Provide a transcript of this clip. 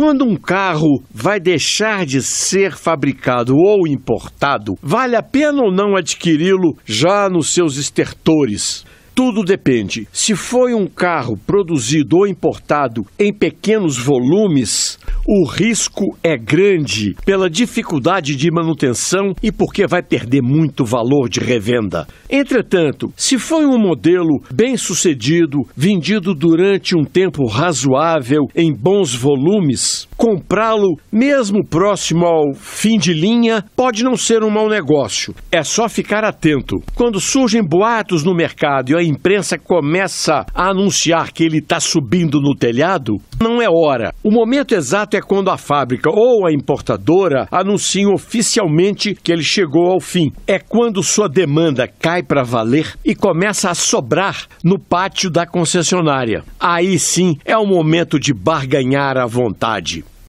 quando um carro vai deixar de ser fabricado ou importado, vale a pena ou não adquiri-lo já nos seus estertores? Tudo depende. Se foi um carro produzido ou importado em pequenos volumes, o risco é grande pela dificuldade de manutenção e porque vai perder muito valor de revenda. Entretanto, se foi um modelo bem sucedido, vendido durante um tempo razoável em bons volumes, comprá-lo mesmo próximo ao fim de linha pode não ser um mau negócio. É só ficar atento. Quando surgem boatos no mercado e a imprensa começa a anunciar que ele está subindo no telhado, não é hora. O momento exato é é quando a fábrica ou a importadora anunciam oficialmente que ele chegou ao fim. É quando sua demanda cai para valer e começa a sobrar no pátio da concessionária. Aí sim é o momento de barganhar à vontade.